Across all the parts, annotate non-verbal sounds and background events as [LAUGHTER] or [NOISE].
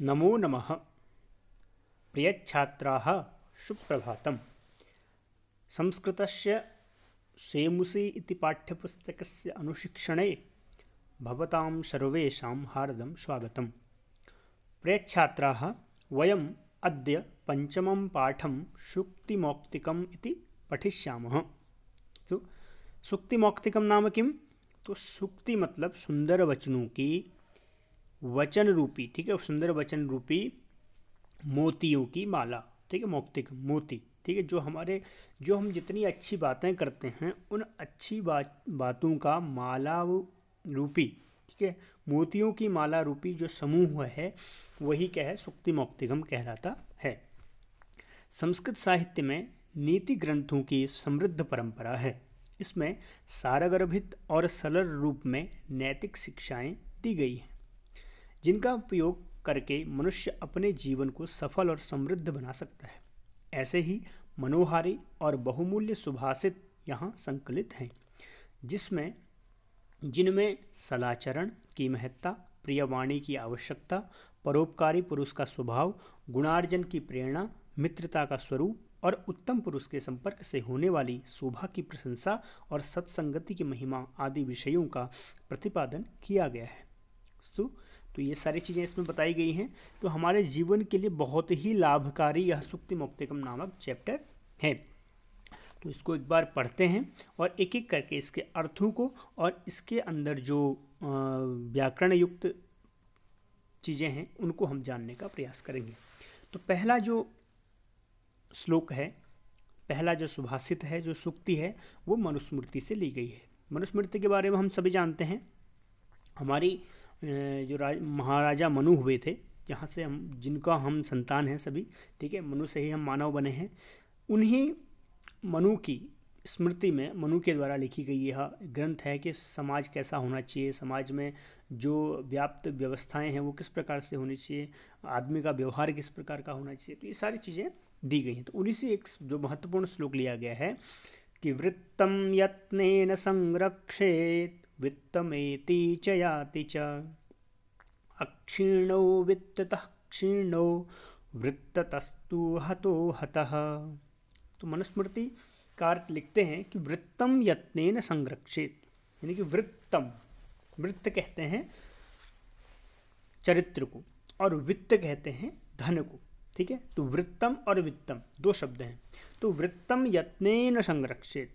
नमो नमः प्रियच्छात्राः सुप्रभातं संस्कृतस्य शेमुसी इति पाठ्यपुस्तकस्य अनुशिक्षणे भवतां सर्वेषां हार्दं स्वागतं प्रियच्छात्राः वयम् अद्य पञ्चमं पाठं सूक्तिमौक्तिकम् इति पठिष्यामः तो सूक्तिमौक्तिकं नाम किं तो सूक्ति मतलब सुंदर वचनों की वचन रूपी ठीक है सुंदर वचन रूपी मोतियों की माला ठीक है मौक्तिक मोती ठीक है जो हमारे जो हम जितनी अच्छी बातें करते हैं उन अच्छी बात बातों का माला रूपी ठीक है मोतियों की माला रूपी जो समूह है वही क्या है सुक्ति मौक्तिकम कहलाता है संस्कृत साहित्य में नीति ग्रंथों की समृद्ध परंपरा है इसमें सारगर्भित और सरल रूप में नैतिक शिक्षाएं दी गई हैं जिनका उपयोग करके मनुष्य अपने जीवन को सफल और समृद्ध बना सकता है ऐसे ही मनोहारी और बहुमूल्य सुभाषित यहाँ संकलित हैं जिसमें जिनमें सलाचरण की महत्ता प्रियवाणी की आवश्यकता परोपकारी पुरुष का स्वभाव गुणार्जन की प्रेरणा मित्रता का स्वरूप और उत्तम पुरुष के संपर्क से होने वाली शोभा की प्रशंसा और सत्संगति की महिमा आदि विषयों का प्रतिपादन किया गया है सो तो ये सारी चीज़ें इसमें बताई गई हैं तो हमारे जीवन के लिए बहुत ही लाभकारी यह सुक्ति मुक्तिकम नामक चैप्टर है तो इसको एक बार पढ़ते हैं और एक एक करके इसके अर्थों को और इसके अंदर जो व्याकरण युक्त चीज़ें हैं उनको हम जानने का प्रयास करेंगे तो पहला जो श्लोक है पहला जो सुभाषित है जो सुक्ति है वो मनुस्मृति से ली गई है मनुस्मृति के बारे में हम सभी जानते हैं हमारी जो राज महाराजा मनु हुए थे जहाँ से हम जिनका हम संतान हैं सभी ठीक है मनु से ही हम मानव बने हैं उन्हीं मनु की स्मृति में मनु के द्वारा लिखी गई यह ग्रंथ है कि समाज कैसा होना चाहिए समाज में जो व्याप्त व्यवस्थाएं हैं वो किस प्रकार से होनी चाहिए आदमी का व्यवहार किस प्रकार का होना चाहिए तो ये सारी चीज़ें दी गई हैं तो उन्हीं से एक जो महत्वपूर्ण श्लोक लिया गया है कि वृत्तम यत्न संरक्षेत वित्तमेति च याति च अक्षीर्णो वित्ततः क्षीर्णो वृत्ततस्तु हतो हतः तो मनुस्मृति कार्त लिखते हैं कि वृत्तम यत्न संरक्षित यानी कि वृत्तम वृत्त कहते हैं चरित्र को और वित्त कहते हैं धन को ठीक है तो वृत्तम और वित्तम दो शब्द हैं तो वृत्तम यत्न संरक्षित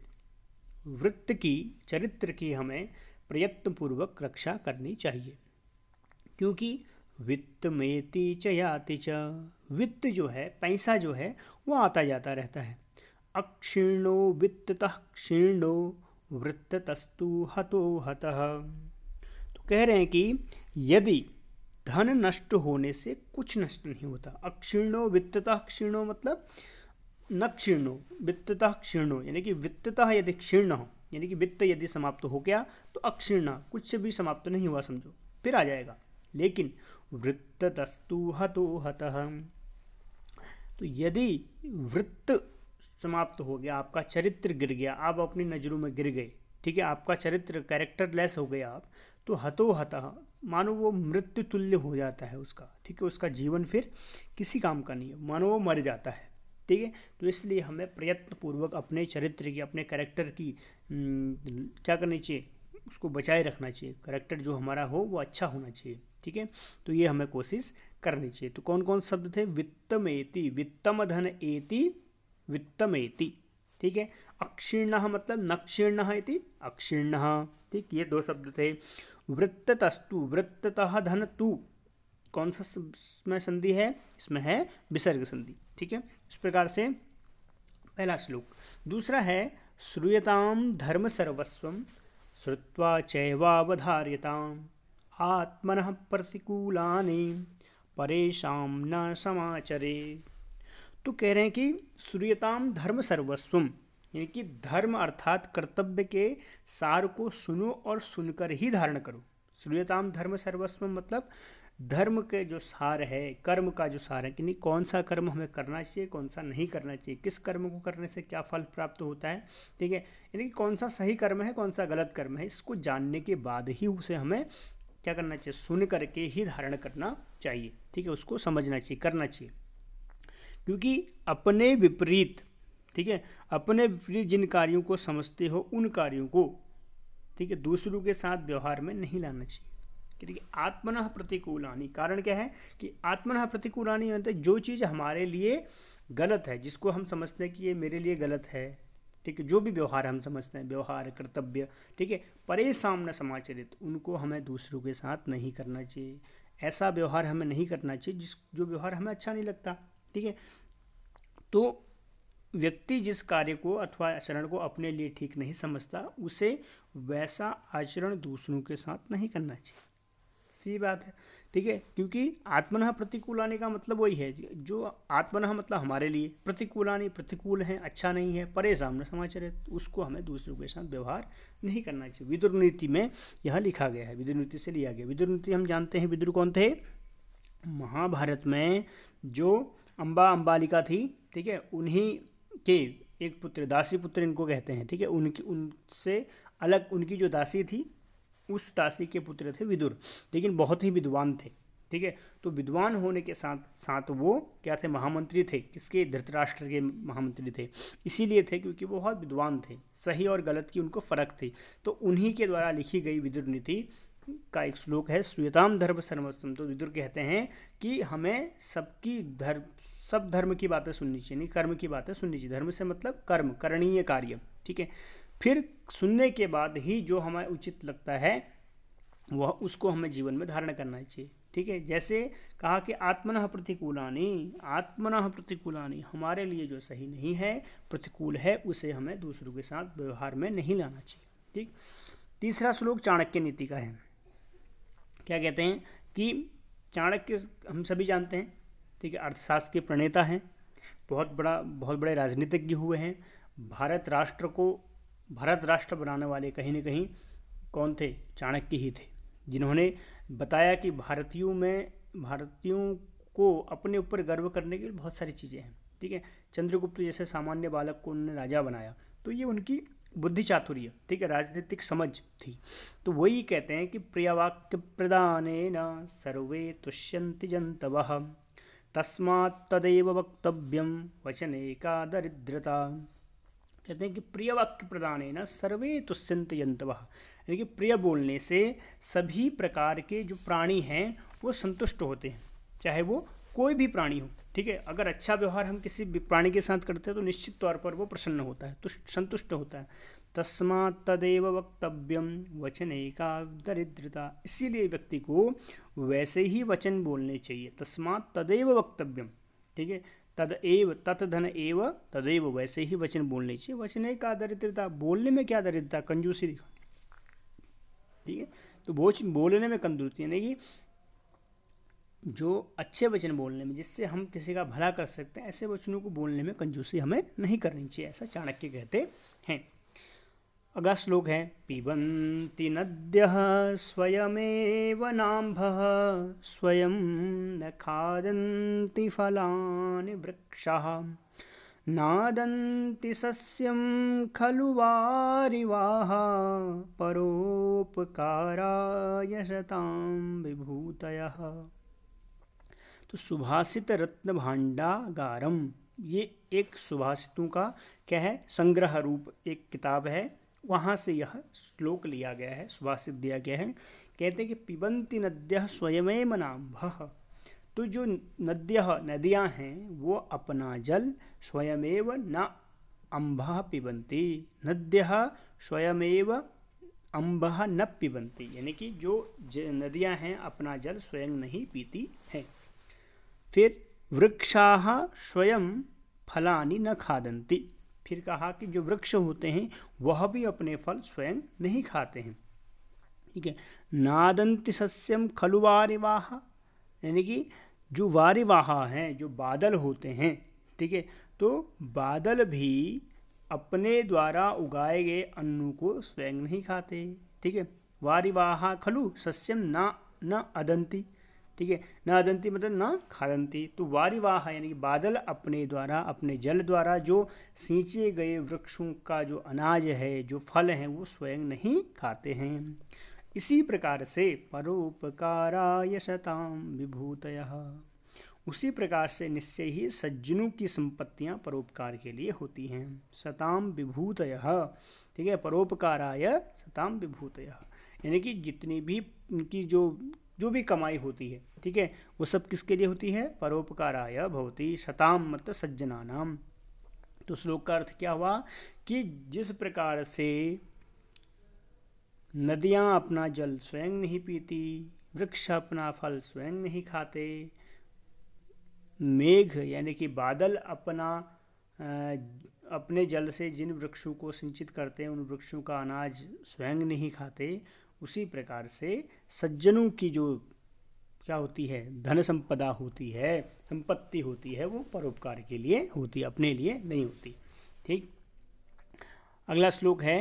वृत्त की चरित्र की हमें प्रयत्नपूर्वक रक्षा करनी चाहिए क्योंकि वित्त मेति च याति च वित्त जो है पैसा जो है वो आता जाता रहता है अक्षीर्णो वित्ततः क्षीर्णो तस्तु हतो हत तो कह रहे हैं कि यदि धन नष्ट होने से कुछ नष्ट नहीं होता अक्षीर्णो वित्ततः क्षीर्णो मतलब न क्षीर्णो वित्ततः क्षीर्णो यानी कि वित्ततः यदि क्षीर्ण हो यानी कि वित्त यदि समाप्त हो गया तो अक्षीर्ण कुछ भी समाप्त नहीं हुआ समझो फिर आ जाएगा लेकिन तस्तु हतो हत तो यदि वृत्त समाप्त हो गया आपका चरित्र गिर गया आप अपनी नज़रों में गिर गए ठीक है आपका चरित्र कैरेक्टर लेस हो गया आप तो हतो हत मानो वो मृत्यु तुल्य हो जाता है उसका ठीक है उसका जीवन फिर किसी काम का नहीं है मानो वो मर जाता है ठीक है तो इसलिए हमें प्रयत्नपूर्वक अपने चरित्र की अपने करेक्टर की क्या करनी चाहिए उसको बचाए रखना चाहिए करेक्टर जो हमारा हो वो अच्छा होना चाहिए ठीक है तो ये हमें कोशिश करनी चाहिए तो कौन कौन शब्द थे वित्तम एति वित्तम धन एति वित्तम एति ठीक है अक्षीर्ण मतलब नक्षीर्ण इति अक्षीर्ण ठीक ये दो शब्द थे वृत्तस्तु वृत्ततः धन तु कौन सा संधि है इसमें है विसर्ग संधि ठीक है इस प्रकार से पहला श्लोक दूसरा है श्रूयताम धर्म सर्वस्व श्रुवा चैवावधार्यताम आत्मन प्रतिकूला परेशा न समाचरे तो कह रहे हैं कि श्रूयताम धर्म सर्वस्वम यानी कि धर्म अर्थात कर्तव्य के सार को सुनो और सुनकर ही धारण करो श्रूयताम धर्म सर्वस्वम मतलब धर्म के जो सार है कर्म का जो सार है कि नहीं कौन सा कर्म हमें करना चाहिए कौन सा नहीं करना चाहिए किस कर्म को करने से क्या फल प्राप्त होता है ठीक है यानी कि कौन सा सही कर्म है कौन सा गलत कर्म है इसको जानने के बाद ही उसे हमें क्या करना चाहिए सुन करके ही धारण करना चाहिए ठीक है उसको समझना चाहिए करना चाहिए क्योंकि अपने विपरीत ठीक है अपने विपरीत जिन कार्यों को समझते हो उन कार्यों को ठीक है दूसरों के साथ व्यवहार में नहीं लाना चाहिए देखिए आत्मन प्रतिकूलानी कारण क्या है कि आत्मन प्रतिकूलानी मतलब जो चीज़ हमारे लिए गलत है जिसको हम समझते हैं कि ये मेरे लिए गलत है ठीक है जो भी व्यवहार हम समझते हैं व्यवहार कर्तव्य ठीक है परे सामना समाचरित उनको हमें दूसरों के साथ नहीं करना चाहिए ऐसा व्यवहार हमें नहीं करना चाहिए जिस जो व्यवहार हमें अच्छा नहीं लगता ठीक है तो व्यक्ति जिस कार्य को अथवा आचरण को अपने लिए ठीक नहीं समझता उसे वैसा आचरण दूसरों के साथ नहीं करना चाहिए सी बात है ठीक है क्योंकि आत्मनः आने का मतलब वही है जो आत्मनः मतलब हमारे लिए प्रतिकूलानी प्रतिकूल है अच्छा नहीं है परे सामने समाचार है तो उसको हमें दूसरों के साथ व्यवहार नहीं करना चाहिए विदुर नीति में यह लिखा गया है विदुर नीति से लिया गया विदुर नीति हम जानते हैं विदुर कौन थे महाभारत में जो अम्बा अम्बालिका थी ठीक है उन्हीं के एक पुत्र दासी पुत्र इनको कहते हैं ठीक है उनकी उनसे अलग उनकी जो दासी थी उस तासी के पुत्र थे विदुर लेकिन बहुत ही विद्वान थे ठीक है तो विद्वान होने के साथ साथ वो क्या थे महामंत्री थे किसके धृतराष्ट्र के महामंत्री थे इसीलिए थे क्योंकि वो बहुत विद्वान थे सही और गलत की उनको फ़र्क थी तो उन्हीं के द्वारा लिखी गई विदुर नीति का एक श्लोक है श्वेताम धर्म सर्वस्तम तो विदुर कहते हैं कि हमें सबकी धर्म सब धर्म की बातें सुननी चाहिए नहीं कर्म की बातें सुननी चाहिए धर्म से मतलब कर्म करणीय कार्य ठीक है फिर सुनने के बाद ही जो हमें उचित लगता है वह उसको हमें जीवन में धारण करना चाहिए ठीक है जैसे कहा कि आत्मन प्रतिकूलानी आत्मन प्रतिकूलानी हमारे लिए जो सही नहीं है प्रतिकूल है उसे हमें दूसरों के साथ व्यवहार में नहीं लाना चाहिए ठीक तीसरा श्लोक चाणक्य नीति का है क्या कहते हैं कि चाणक्य हम सभी जानते हैं ठीक है अर्थशास्त्र के प्रणेता हैं बहुत बड़ा बहुत बड़े राजनीतिज्ञ हुए हैं भारत राष्ट्र को भारत राष्ट्र बनाने वाले कहीं ना कहीं कौन थे चाणक्य ही थे जिन्होंने बताया कि भारतीयों में भारतीयों को अपने ऊपर गर्व करने के लिए बहुत सारी चीज़ें हैं ठीक है चंद्रगुप्त जैसे सामान्य बालक को उन्होंने राजा बनाया तो ये उनकी बुद्धि चातुर्य ठीक है राजनीतिक समझ थी तो वही कहते हैं कि प्रियवाक्य प्रदान सर्वे तुष्यंति जंतव तस्मात् तदैव वक्तव्यम वचने का दरिद्रता कहते हैं कि प्रिय वाक्य प्रदान है ना सर्वे तुष्यंत यंत यंतव यानी कि प्रिय बोलने से सभी प्रकार के जो प्राणी हैं वो संतुष्ट होते हैं चाहे वो कोई भी प्राणी हो ठीक है अगर अच्छा व्यवहार हम किसी भी प्राणी के साथ करते हैं तो निश्चित तौर पर वो प्रसन्न होता है तुष्ट संतुष्ट होता है तस्मा तदेव वक्तव्यम वचन एका दरिद्रता इसीलिए व्यक्ति को वैसे ही वचन बोलने चाहिए तस्मात तदेव वक्तव्यम ठीक है तद एव तत् धन एव तदेव वैसे ही वचन बोलने चाहिए वचन एक का दरिद्रता बोलने में क्या दरिद्रता कंजूसी दिखा ठीक है तो बोच बोलने में कंजूसी यानी कि जो अच्छे वचन बोलने में जिससे हम किसी का भला कर सकते हैं ऐसे वचनों को बोलने में कंजूसी हमें नहीं करनी चाहिए ऐसा चाणक्य कहते हैं अगला श्लोक है पिबंती नद्य स्वयमेव नाम स्वयं न खादन्ति फलानि वृक्षाः नादन्ति सस्यं खलु वारिवाः परोपकाराय शतां विभूतयः तो सुभाषित रत्न भांडागारम ये एक सुभाषितों का क्या है संग्रह रूप एक किताब है वहाँ से यह श्लोक लिया गया है सुभाषित दिया गया है कहते हैं कि पिबंती नद्य स्वयं नाम भह तो जो नद्य नदियाँ हैं वो अपना जल स्वयमेव न अम्भ पिबंती नद्य स्वयमेव अम्भ न पिबंती यानी कि जो नदियाँ हैं अपना जल स्वयं नहीं पीती हैं फिर वृक्षा स्वयं फलानी न खादंती फिर कहा कि जो वृक्ष होते हैं वह भी अपने फल स्वयं नहीं खाते हैं ठीक है नादंति सस्यम खलु वारिवाह यानी कि जो वारिवाहा हैं जो बादल होते हैं ठीक है तो बादल भी अपने द्वारा उगाए गए अन्नों को स्वयं नहीं खाते ठीक है वारिवाहा खलु सस्यम ना न अदंती ठीक है न अदंती मतलब न खादंती तो वारिवाह यानी कि बादल अपने द्वारा अपने जल द्वारा जो सींचे गए वृक्षों का जो अनाज है जो फल हैं वो स्वयं नहीं खाते हैं इसी प्रकार से परोपकाराय शताम विभूतय उसी प्रकार से निश्चय ही सज्जनों की संपत्तियां परोपकार के लिए होती हैं सताम विभूतय ठीक है परोपकाराय सताम विभूत यानी कि जितनी भी उनकी जो जो भी कमाई होती है ठीक है वो सब किसके लिए होती है परोपकाराय भवती शताम मत सज्जना नाम तो श्लोक का अर्थ क्या हुआ कि जिस प्रकार से नदियाँ अपना जल स्वयं नहीं पीती वृक्ष अपना फल स्वयं नहीं खाते मेघ यानी कि बादल अपना अपने जल से जिन वृक्षों को सिंचित करते हैं उन वृक्षों का अनाज स्वयं नहीं खाते उसी प्रकार से सज्जनों की जो क्या होती है धन संपदा होती है संपत्ति होती है वो परोपकार के लिए होती है अपने लिए नहीं होती ठीक अगला श्लोक है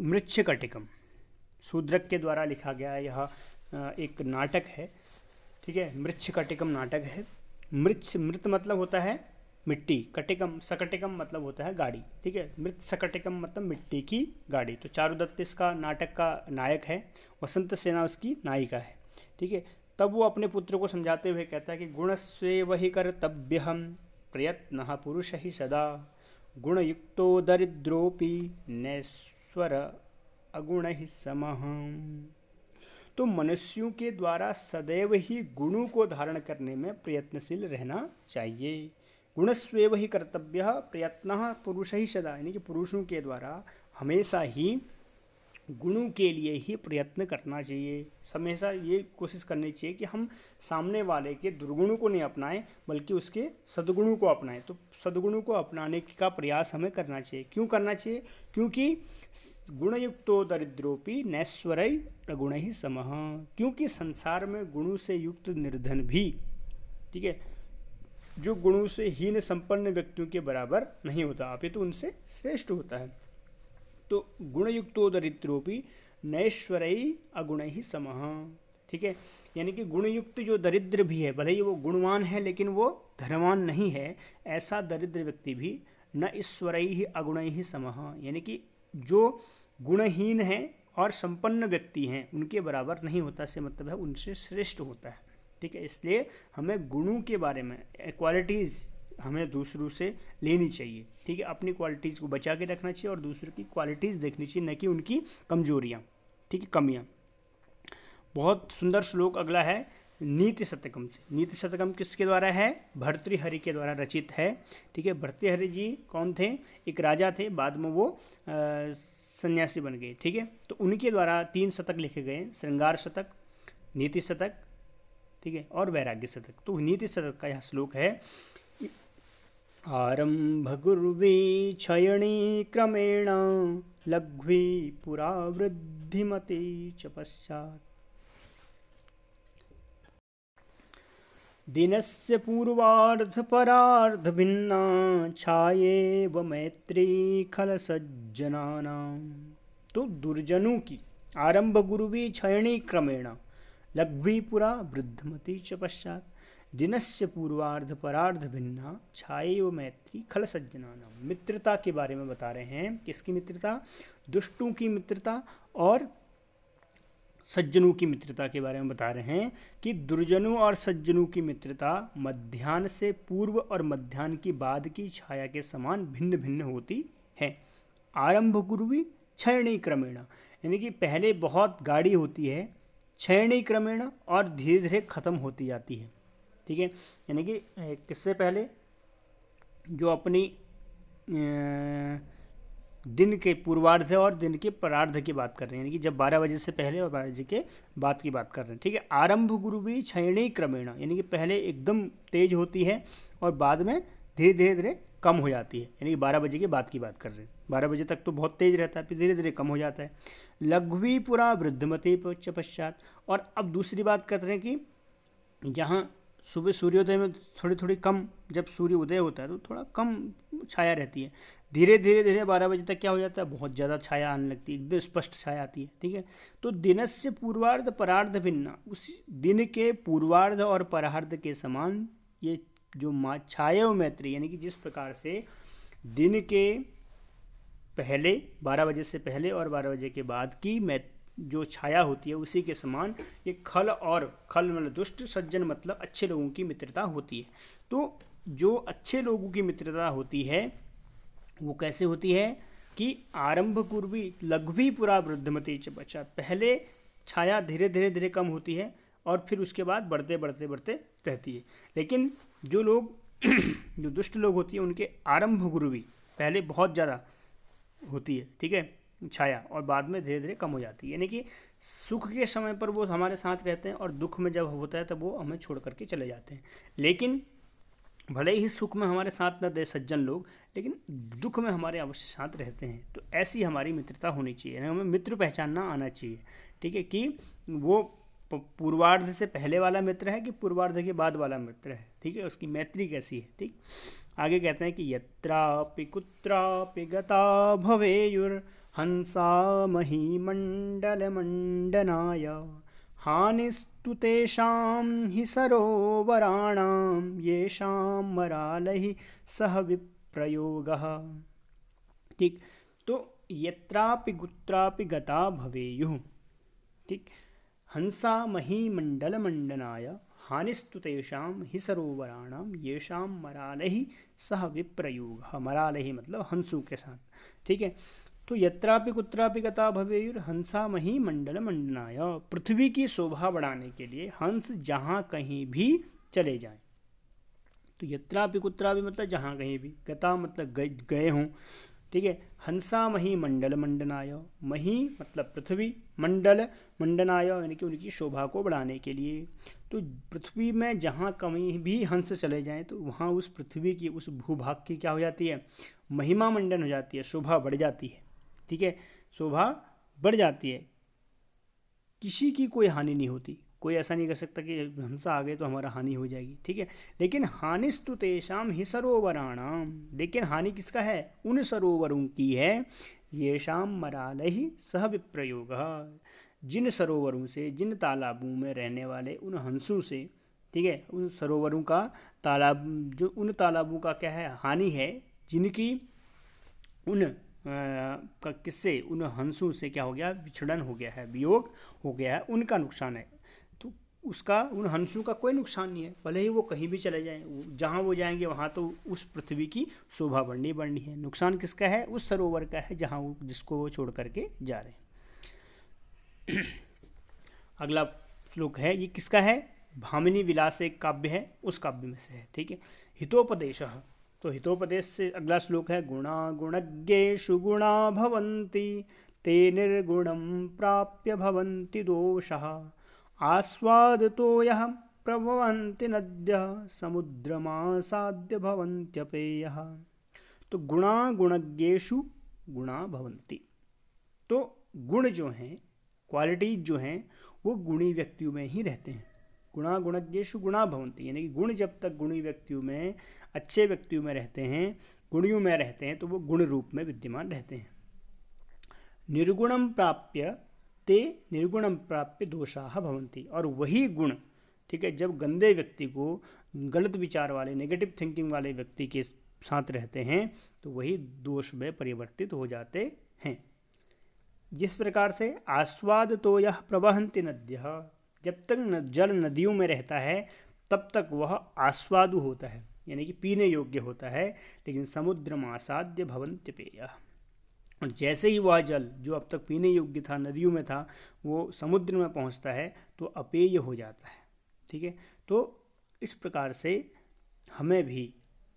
मृक्षकटिकम शूद्रक के द्वारा लिखा गया यह एक नाटक है ठीक है मृक्षकटिकम नाटक है मृक्ष मृत मतलब होता है मिट्टी कटिकम सकटिकम मतलब होता है गाड़ी ठीक है मृत सकटिकम मतलब मिट्टी की गाड़ी तो चारुदत्त इसका नाटक का नायक है वसंत सेना उसकी नायिका है ठीक है तब वो अपने पुत्र को समझाते हुए कहता है कि गुण स्वे वही तब्य हम प्रयत्न पुरुष ही सदा गुणयुक्तो दरिद्रोपी नैश्वर अगुण ही समह तो मनुष्यों के द्वारा सदैव ही गुणों को धारण करने में प्रयत्नशील रहना चाहिए गुणस्वेव ही कर्तव्य प्रयत्न पुरुष ही सदा यानी कि पुरुषों के द्वारा हमेशा ही गुणों के लिए ही प्रयत्न करना चाहिए हमेशा ये कोशिश करनी चाहिए कि हम सामने वाले के दुर्गुणों को नहीं अपनाएं बल्कि उसके सद्गुणों को अपनाएं तो सद्गुणों को अपनाने का प्रयास हमें करना चाहिए क्यों करना चाहिए क्योंकि गुणयुक्तो दरिद्रोपी नैश्वरय गुण ही समह क्योंकि संसार में गुणों से युक्त निर्धन भी ठीक है जो गुणों से हीन संपन्न व्यक्तियों के बराबर नहीं होता अपितु तो उनसे श्रेष्ठ होता है तो गुणयुक्तो दरिद्रोपी नैश्वरयी अगुण ही समह ठीक है यानी कि गुणयुक्त जो दरिद्र भी है भले ही वो गुणवान है लेकिन वो धनवान नहीं है ऐसा दरिद्र व्यक्ति भी न ईश्वरयी ही अगुण ही समह यानी कि जो गुणहीन है और संपन्न व्यक्ति हैं उनके बराबर नहीं होता से मतलब है उनसे श्रेष्ठ होता है ठीक है इसलिए हमें गुणों के बारे में क्वालिटीज़ हमें दूसरों से लेनी चाहिए ठीक है अपनी क्वालिटीज़ को बचा के रखना चाहिए और दूसरों की क्वालिटीज़ देखनी चाहिए न कि उनकी कमजोरियाँ ठीक है कमियाँ बहुत सुंदर श्लोक अगला है नीति शतकम से नीति शतकम किसके द्वारा है भर्तृहरि के द्वारा रचित है ठीक है भर्तृहरि जी कौन थे एक राजा थे बाद में वो सन्यासी बन गए ठीक है तो उनके द्वारा तीन शतक लिखे गए श्रृंगार शतक नीति शतक ठीक है और वैराग्य शतक तो नीति शतक का यह श्लोक है आरंभ गुर्वी क्षयणी क्रमेण लघ्वी पुरा वृद्धिमते च पश्चात दिनस्य छाए व मैत्री सज्जना तो दुर्जनों की आरंभ गुरुवी क्षयणी क्रमेण लघ्वीपुरा वृद्धमती च पश्चात दिनस्य पूर्वार्ध परार्ध भिन्ना छाएव मैत्री खल सज्जना मित्रता के बारे में बता रहे हैं किसकी मित्रता दुष्टों की मित्रता और सज्जनों की मित्रता के बारे में बता रहे हैं कि दुर्जनों और सज्जनों की मित्रता मध्यान्ह से पूर्व और मध्यान्ह की बाद की छाया के समान भिन्न भिन्न होती है आरंभ भी क्षयणी क्रमेण यानी कि पहले बहुत गाढ़ी होती है श्रेणी क्रमेण और धीरे धीरे ख़त्म होती जाती है ठीक है यानी कि किससे पहले जो अपनी दिन के पूर्वार्ध और दिन के परार्ध की बात कर रहे हैं यानी कि जब 12 बजे से पहले और बारह बजे के बाद की बात कर रहे हैं ठीक है आरंभ गुरु भी क्षयणी क्रमेण यानी कि पहले एकदम तेज होती है और बाद में धीरे धीरे धीरे कम हो जाती है यानी कि बारह बजे के बाद की बात कर रहे हैं बारह बजे तक तो बहुत तेज रहता है फिर धीरे धीरे कम हो जाता है लघ्वी पुरा वृद्धमती च पश्चात और अब दूसरी बात कर रहे हैं कि जहाँ सुबह सूर्योदय में थोड़ी थोड़ी कम जब सूर्य उदय होता है तो थोड़ा कम छाया रहती है धीरे धीरे धीरे बारह बजे तक क्या हो जाता है बहुत ज़्यादा छाया आने लगती है एकदम स्पष्ट छाया आती है ठीक है तो दिन से पूर्वार्ध परार्ध भिन्ना उस दिन के पूर्वार्ध और परार्ध के समान ये जो मा छाया मैत्री यानी कि जिस प्रकार से दिन के पहले 12 बजे से पहले और 12 बजे के बाद की मैं जो छाया होती है उसी के समान ये खल और खल मतलब दुष्ट सज्जन मतलब अच्छे लोगों की मित्रता होती है तो जो अच्छे लोगों की मित्रता होती है वो कैसे होती है कि आरंभ पूर्वी लघवी पुरा वृद्धमती बचा पहले छाया धीरे धीरे धीरे कम होती है और फिर उसके बाद बढ़ते बढ़ते बढ़ते रहती है लेकिन जो लोग [CLEARS THROAT] जो दुष्ट लोग होती है उनके आरंभ भी पहले बहुत ज़्यादा होती है ठीक है छाया और बाद में धीरे धीरे कम हो जाती है यानी कि सुख के समय पर वो हमारे साथ रहते हैं और दुख में जब होता है तब वो हमें छोड़ करके चले जाते हैं लेकिन भले ही सुख में हमारे साथ न दे सज्जन लोग लेकिन दुख में हमारे अवश्य साथ रहते हैं तो ऐसी हमारी मित्रता होनी चाहिए यानी हमें मित्र पहचानना आना चाहिए ठीक है कि वो पूर्वार्ध से पहले वाला मित्र है कि पूर्वार्ध के बाद वाला मित्र है ठीक है उसकी मैत्री कैसी है ठीक आगे कहते हैं कि यत्रापि कुत्रापि गता हंसा मही मंडल मंडनाय हानिस्तु तेषां हि सरोवराणां येषां मरालहि सह विप्रयोगः ठीक तो यत्रापि कुत्रापि गता भवेयुः ठीक हंसा मही मंडल मंडनाय हानिस्तु तेषाम ही सरोवराणाम येषाम मराल ही सह विप्रयोग मराल ही मतलब हंसू के साथ ठीक है तो यत्रापि कुत्रापि गता भवेयुर हंसा मही मंडल मंडनाय पृथ्वी की शोभा बढ़ाने के लिए हंस जहाँ कहीं भी चले जाए तो यत्रापि कुत्रापि मतलब जहाँ कहीं भी गता मतलब गए हों ठीक है हंसा मही मंडल मंडनाय मही मतलब पृथ्वी मंडल मंडनाय यानी कि उनकी शोभा को बढ़ाने के लिए तो पृथ्वी में जहाँ कहीं भी हंस चले जाएँ तो वहाँ उस पृथ्वी की उस भूभाग की क्या हो जाती है महिमा मंडन हो जाती है शोभा बढ़ जाती है ठीक है शोभा बढ़ जाती है किसी की कोई हानि नहीं होती कोई ऐसा नहीं कर सकता कि हंसा आ गए तो हमारा हानि हो जाएगी ठीक है लेकिन हानिस्तु तेषाम ही सरोवराणाम लेकिन हानि किसका है उन सरोवरों की है ये शाम मराल ही सह विप्रयोग जिन सरोवरों से जिन तालाबों में रहने वाले उन हंसों से ठीक है उन सरोवरों का तालाब जो उन तालाबों का क्या है हानि है जिनकी उन किससे उन हंसों से क्या हो गया विछड़न हो गया है वियोग हो गया है उनका नुकसान है उसका उन हंसों का कोई नुकसान नहीं है भले ही वो कहीं भी चले जाएँ जहाँ वो जाएंगे वहाँ तो उस पृथ्वी की शोभा बढ़नी बढ़नी है नुकसान किसका है उस सरोवर का है जहाँ वो जिसको वो छोड़ करके जा रहे हैं [CLEARS THROAT] अगला श्लोक है ये किसका है भामिनी विलास एक काव्य है उस काव्य में से है ठीक है हितोपदेश तो हितोपदेश से अगला श्लोक है गुणा गुणज्ञेश गुणा भवंती ते निर्गुणम प्राप्य भवंती दोषः आस्वादतो यः प्रभवन्ति नद्यः समुद्रमासाद्य भवन्त्यपेयः तो गुणा गुणज्ञेशु गुणा भवन्ति तो गुण जो हैं क्वालिटीज जो हैं वो गुणी व्यक्तियों में ही रहते हैं गुणा गुणज्ञेशु गुणा भवंती यानी कि गुण जब तक गुणी व्यक्तियों में अच्छे व्यक्तियों में रहते हैं गुणियों में रहते हैं तो वो गुण रूप में विद्यमान रहते हैं निर्गुणम प्राप्य ते निर्गुण प्राप्य दोषा भवंती और वही गुण ठीक है जब गंदे व्यक्ति को गलत विचार वाले नेगेटिव थिंकिंग वाले व्यक्ति के साथ रहते हैं तो वही दोष में परिवर्तित हो जाते हैं जिस प्रकार से आस्वाद तो यह प्रवहंति नद्य जब तक जल नदियों में रहता है तब तक वह आस्वादु होता है यानी कि पीने योग्य होता है लेकिन समुद्र मासाद्य भवंत्यपेय और जैसे ही वह जल जो अब तक पीने योग्य था नदियों में था वो समुद्र में पहुंचता है तो अपेय हो जाता है ठीक है तो इस प्रकार से हमें भी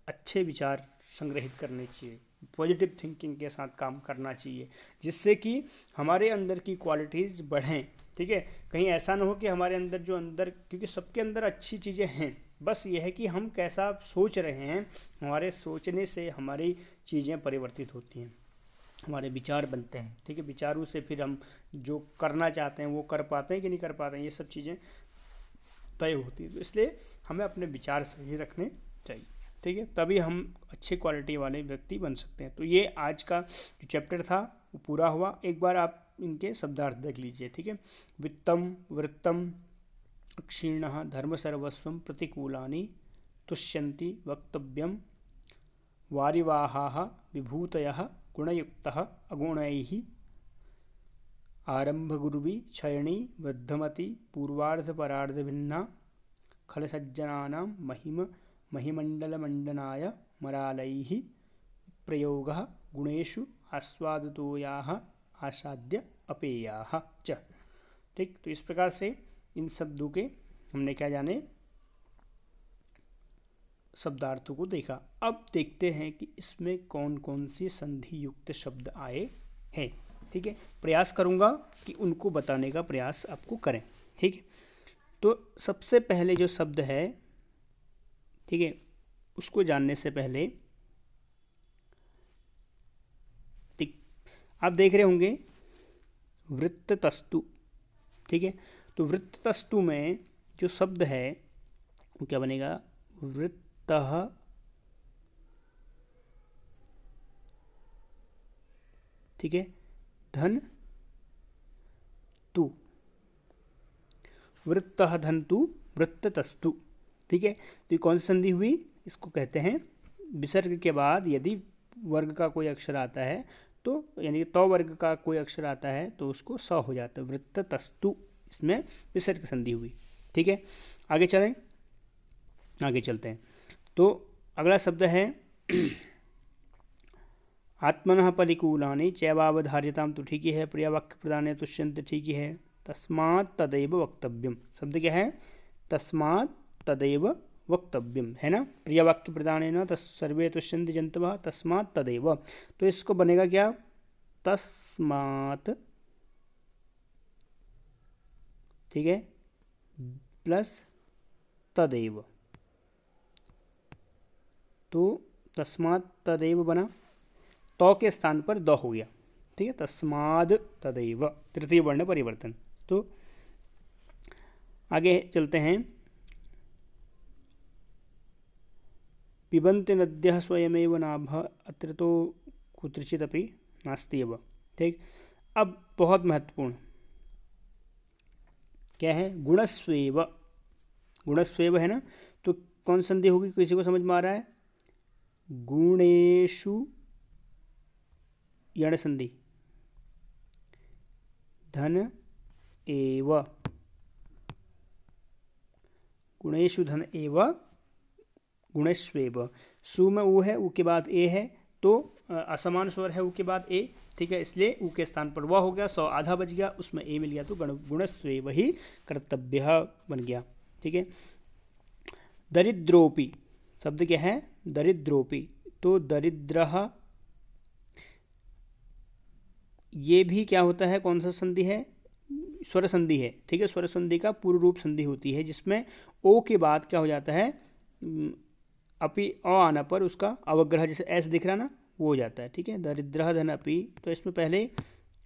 अच्छे विचार संग्रहित करने चाहिए पॉजिटिव थिंकिंग के साथ काम करना चाहिए जिससे कि हमारे अंदर की क्वालिटीज़ बढ़ें ठीक है कहीं ऐसा ना हो कि हमारे अंदर जो अंदर क्योंकि सबके अंदर अच्छी चीज़ें हैं बस यह है कि हम कैसा सोच रहे हैं हमारे सोचने से हमारी चीज़ें परिवर्तित होती हैं हमारे विचार बनते हैं ठीक है विचारों से फिर हम जो करना चाहते हैं वो कर पाते हैं कि नहीं कर पाते हैं ये सब चीज़ें तय होती है तो इसलिए हमें अपने विचार सही रखने चाहिए ठीक है तभी हम अच्छे क्वालिटी वाले व्यक्ति बन सकते हैं तो ये आज का जो चैप्टर था वो पूरा हुआ एक बार आप इनके शब्दार्थ देख लीजिए ठीक है वित्तम वृत्तम क्षीर्ण धर्म सर्वस्व प्रतिकूलानी तुष्यंती वक्तव्यम वारिवाहा विभूतयः गुणयुक्त अगुण आरंभगुर्वी क्षयणी बद्धमति पूर्वार्धपरार्धभिन्ना खलसज्जना महिम मराल प्रयोग गुणेशु आस्वाद आस्वादतोयाः आसाद्य अपेया च ठीक तो इस प्रकार से इन शब्दों के हमने क्या जाने शब्दार्थों को देखा अब देखते हैं कि इसमें कौन कौन से संधि युक्त शब्द आए हैं ठीक है प्रयास करूँगा कि उनको बताने का प्रयास आपको करें ठीक है तो सबसे पहले जो शब्द है ठीक है उसको जानने से पहले ठीक आप देख रहे होंगे वृत्त तस्तु ठीक है तो वृत्त तस्तु में जो शब्द है वो क्या बनेगा वृत्त अतः ठीक है धन तु वृत्त धन तु वृत्त तस्तु ठीक है तो कौन सी संधि हुई इसको कहते हैं विसर्ग के बाद यदि वर्ग का कोई अक्षर आता है तो यानी तौ वर्ग का कोई अक्षर आता है तो उसको स हो जाता है वृत्त तस्तु इसमें विसर्ग संधि हुई ठीक है आगे चलें आगे चलते हैं तो अगला शब्द है आत्मन परिकूला चैवावधार्यता तो ठीक ही है प्रियावाक्य प्रदान तुष्यंत ठीक ही है तस्मात् तदैव वक्तव्यम शब्द क्या है तस्मा तदैव वक्तव्यम है ना प्रियावाक्य प्रदान न तस् सर्वे तुष्यंत जंतव तस्मात् तदैव तो इसको बनेगा क्या तस्मात् ठीक है प्लस तदैव तो तस्माद तदैव बना तो के स्थान पर द हो गया ठीक है तस्माद तदैव तृतीय वर्ण परिवर्तन तो आगे चलते हैं पिबंत नद्य स्वयम नाभ अत्र तो कुत्रचिदपि नास्ती है ठीक अब बहुत महत्वपूर्ण क्या है गुणस्वेव गुणस्वेव है ना तो कौन संधि होगी किसी को समझ में आ रहा है गुणेशु यण संधि धन एव गुणेशु धन एव गुणेश्वेव सु में ऊ है ऊ के बाद ए है तो असमान स्वर है ऊ के बाद ए ठीक है इसलिए ऊ के स्थान पर वह हो गया सौ आधा बज गया उसमें ए मिल गया तो गण गुणस्वेव ही कर्तव्य बन गया ठीक है दरिद्रोपी शब्द क्या है दरिद्रोपी तो दरिद्र ये भी क्या होता है कौन सा संधि है स्वर संधि है ठीक है स्वर संधि का पूर्व रूप संधि होती है जिसमें ओ के बाद क्या हो जाता है अपि अ आना पर उसका अवग्रह जैसे एस दिख रहा ना वो हो जाता है ठीक है दरिद्र धन अपि तो इसमें पहले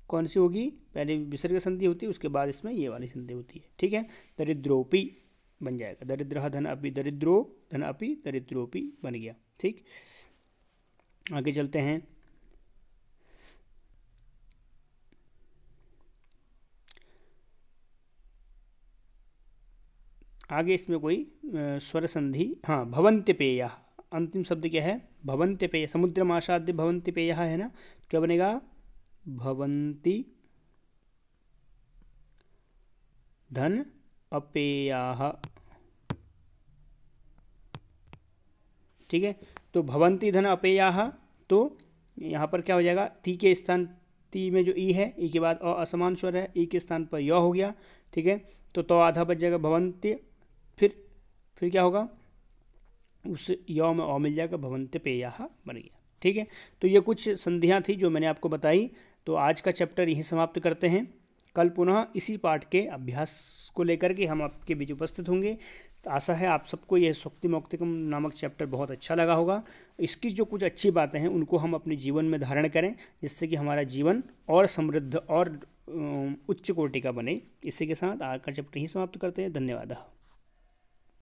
कौन सी होगी पहले विसर्ग संधि होती है उसके बाद इसमें ये वाली संधि होती है ठीक है दरिद्रोपी बन जाएगा दरिद्र धन अपी दरिद्रो धन अपी दरिद्रोपी बन गया ठीक आगे चलते हैं आगे इसमें कोई स्वर संधि हाँ भवंत्य पेय अंतिम शब्द क्या है भवंत्य पेय समुद्र माशाद्य भवंति पेय है ना तो क्या बनेगा भवंती धन अपेया ठीक है तो भवंती धन अपेया तो यहाँ पर क्या हो जाएगा ती के स्थान ती में जो ई है ई के बाद असमान स्वर है ई के स्थान पर य हो गया ठीक है तो तो आधा बच जाएगा भवंत्य फिर फिर क्या होगा उस य में अ मिल जाएगा भवंत्य पेया बन गया ठीक है तो ये कुछ संधियाँ थी जो मैंने आपको बताई तो आज का चैप्टर यहीं समाप्त करते हैं कल पुनः इसी पाठ के अभ्यास को लेकर के हम आपके बीच उपस्थित होंगे तो आशा है आप सबको यह शक्ति मौक्तिकम नामक चैप्टर बहुत अच्छा लगा होगा इसकी जो कुछ अच्छी बातें हैं उनको हम अपने जीवन में धारण करें जिससे कि हमारा जीवन और समृद्ध और उच्च कोटि का बने इसी के साथ आज का चैप्टर ही समाप्त करते हैं धन्यवाद